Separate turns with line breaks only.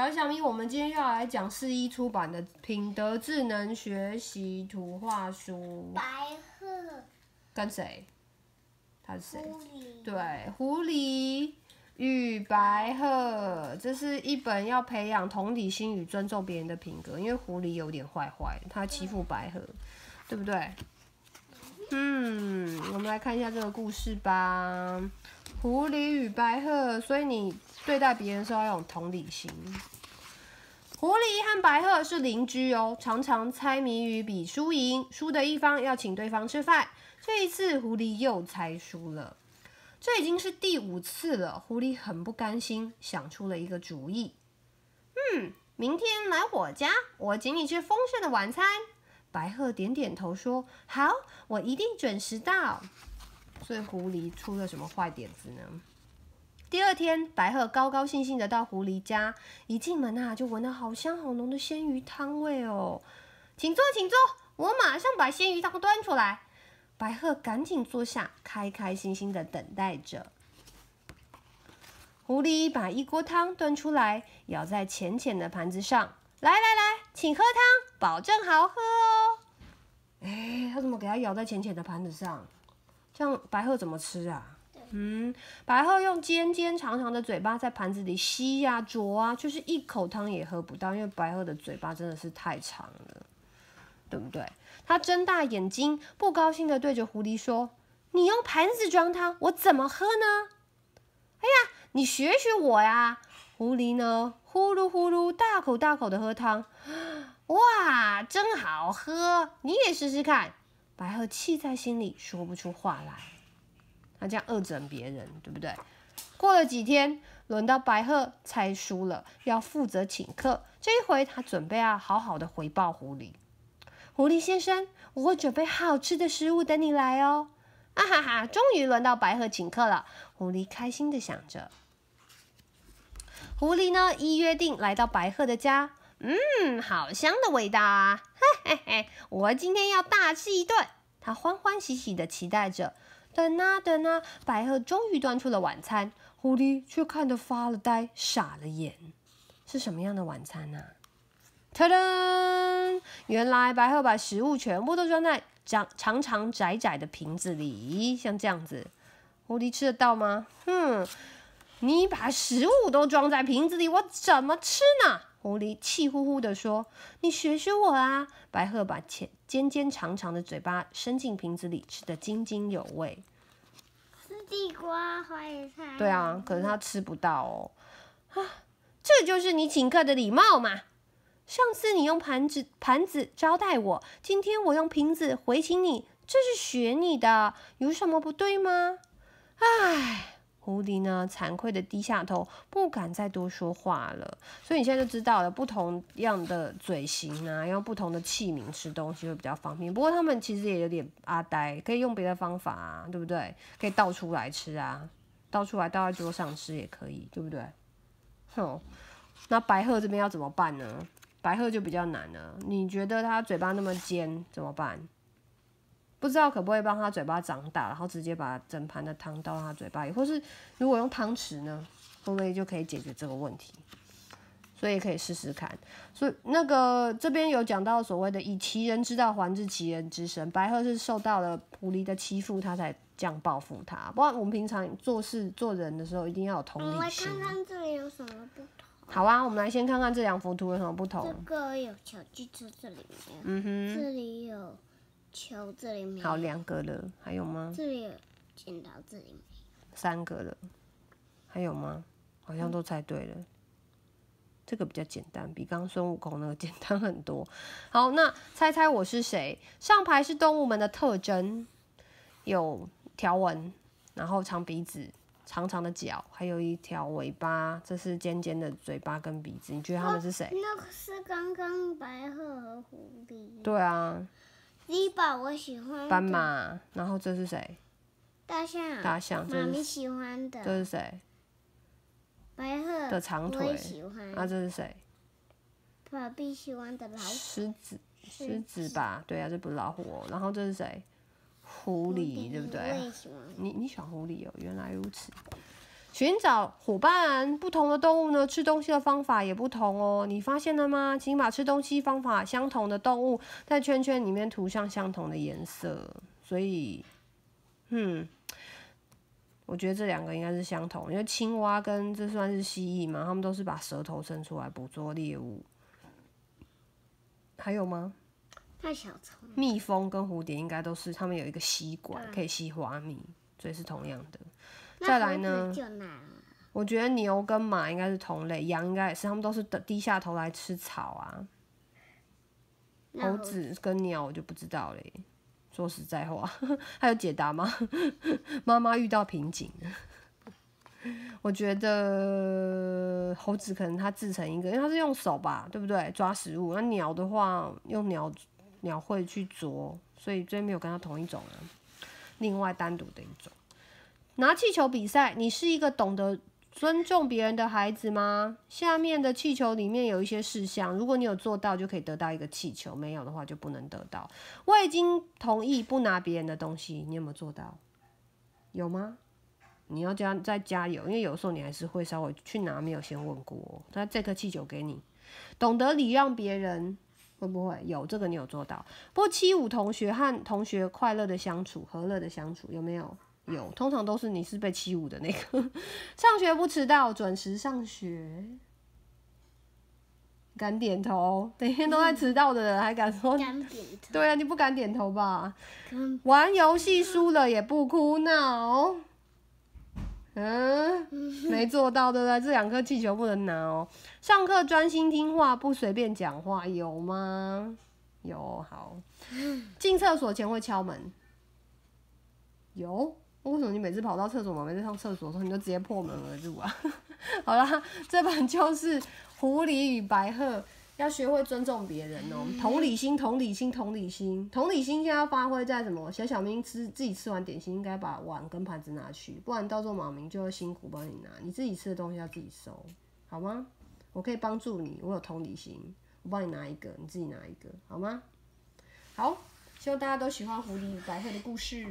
小小咪，我们今天要来讲四一出版的《品德智能学习图画书》。白鹤跟谁？他是谁？对，狐狸与白鹤，这是一本要培养同理心与尊重别人的品格。因为狐狸有点坏坏，他欺负白鹤，对不对？嗯，我们来看一下这个故事吧。狐狸与白鹤，所以你对待别人是要有同理心。狐狸和白鹤是邻居哦，常常猜谜语比输赢，输的一方要请对方吃饭。这一次狐狸又猜输了，这已经是第五次了。狐狸很不甘心，想出了一个主意。嗯，明天来我家，我请你吃丰盛的晚餐。白鹤点点头说：“好，我一定准时到。”所以狐狸出了什么坏点子呢？第二天，白鹤高高兴兴的到狐狸家，一进门呐，就闻到好香好浓的鲜鱼汤味哦。请坐，请坐，我马上把鲜鱼汤端出来。白鹤赶紧坐下，开开心心的等待着。狐狸把一锅汤端出来，舀在浅浅的盘子上。来来来，请喝汤，保证好喝哦。哎，他怎么给他舀在浅浅的盘子上？像白鹤怎么吃啊？嗯，白鹤用尖尖长长的嘴巴在盘子里吸呀啄啊，就是一口汤也喝不到，因为白鹤的嘴巴真的是太长了，对不对？它睁大眼睛，不高兴的对着狐狸说：“你用盘子装汤，我怎么喝呢？”哎呀，你学学我呀！狐狸呢，呼噜呼噜，大口大口的喝汤，哇，真好喝！你也试试看。白鹤气在心里，说不出话来。他这样恶整别人，对不对？过了几天，轮到白鹤猜输了，要负责请客。这一回，他准备要好好的回报狐狸。狐狸先生，我会准备好吃的食物等你来哦！啊哈哈，终于轮到白鹤请客了。狐狸开心的想着。狐狸呢，依约定来到白鹤的家。嗯，好香的味道啊！我今天要大吃一顿。它欢欢喜喜的期待着，等啊等啊，白鹤终于端出了晚餐，狐狸却看得发了呆，傻了眼。是什么样的晚餐呢？哒噔！原来白鹤把食物全部都装在长长长、窄窄的瓶子里，像这样子。狐狸吃得到吗？哼，你把食物都装在瓶子里，我怎么吃呢？狐狸气呼呼的说：“你学学我啊！”白鹤把尖尖尖长长的嘴巴伸进瓶子里，吃的津津有味。吃地瓜、花椰菜。对啊，可是他吃不到哦。这就是你请客的礼貌嘛？上次你用盘子盘子招待我，今天我用瓶子回请你，这是学你的，有什么不对吗？唉。狐狸呢，惭愧的低下头，不敢再多说话了。所以你现在就知道了，不同样的嘴型啊，用不同的器皿吃东西会比较方便。不过他们其实也有点阿呆，可以用别的方法啊，对不对？可以倒出来吃啊，倒出来倒在桌上吃也可以，对不对？哼，那白鹤这边要怎么办呢？白鹤就比较难了。你觉得他嘴巴那么尖，怎么办？不知道可不可以帮他嘴巴长大，然后直接把整盘的汤倒他嘴巴里，或是如果用汤匙呢，会不会就可以解决这个问题？所以可以试试看。所以那个这边有讲到所谓的以其人之道还治其人之身，白鹤是受到了狐狸的欺负，他才这样报复他。不过我们平常做事做人的时候，一定要有同理心。我看看这里有什么不同。好啊，我们来先看看这两幅图有什么不同。这个有小汽车，这里面，嗯哼，这里有。球这里没有。好，两个了，还有吗？这里剪刀这里没。三个了，还有吗？好像都猜对了。这个比较简单，比刚孙悟空那个简单很多。好，那猜猜我是谁？上排是动物们的特征，有条纹，然后长鼻子、长长的脚，还有一条尾巴。这是尖尖的嘴巴跟鼻子，你觉得他们是谁？那是刚刚白鹤和狐狸。对啊。迪宝，我喜欢斑马。然后这是谁？大象。大象，这是。喜欢的。这是谁？白鹤。的长腿。啊，这是谁？爸比喜欢的老虎。狮子，狮子吧？对啊，这不是老虎。然后这是谁？狐狸，对不对？你你喜欢狐狸哦，原来如此。寻找伙伴，不同的动物呢，吃东西的方法也不同哦。你发现了吗？请把吃东西方法相同的动物在圈圈里面涂上相同的颜色。所以，嗯，我觉得这两个应该是相同，因为青蛙跟这算是蜥蜴嘛，它们都是把舌头伸出来捕捉猎物。还有吗？太小虫。蜜蜂跟蝴蝶应该都是，它们有一个吸管可以吸花蜜，所以是同样的。
再来呢？
我觉得牛跟马应该是同类，羊应该也是，他们都是低下头来吃草啊。猴子跟鸟我就不知道嘞。说实在话，还有解答吗？妈妈遇到瓶颈。我觉得猴子可能它自成一个，因为它是用手吧，对不对？抓食物。那鸟的话，用鸟鸟会去啄，所以这边没有跟它同一种啊，另外单独的一种。拿气球比赛，你是一个懂得尊重别人的孩子吗？下面的气球里面有一些事项，如果你有做到，就可以得到一个气球；没有的话，就不能得到。我已经同意不拿别人的东西，你有没有做到？有吗？你要加再加油，因为有时候你还是会稍微去拿，没有先问过。那这颗气球给你，懂得礼让别人，会不会有这个？你有做到？不过七五同学和同学快乐的相处，和乐的相处，有没有？有，通常都是你是被欺侮的那个。上学不迟到，准时上学。敢点头？每天都在迟到的人还敢说？敢点头？对啊，你不敢点头吧？玩游戏输了也不哭闹。嗯，没做到，对不对？这两颗气球不能拿哦。上课专心听话，不随便讲话，有吗？有，好。进厕所前会敲门。有。为什么你每次跑到厕所，毛明在上厕所的时候，你就直接破门而入啊？好啦，这本就是狐狸与白鹤，要学会尊重别人哦。同理心，同理心，同理心，同理心，现在要发挥在什么？小小明吃自己吃完点心，应该把碗跟盘子拿去，不然到时候毛明就会辛苦帮你拿。你自己吃的东西要自己收，好吗？我可以帮助你，我有同理心，我帮你拿一个，你自己拿一个，好吗？好，希望大家都喜欢狐狸与白鹤的故事。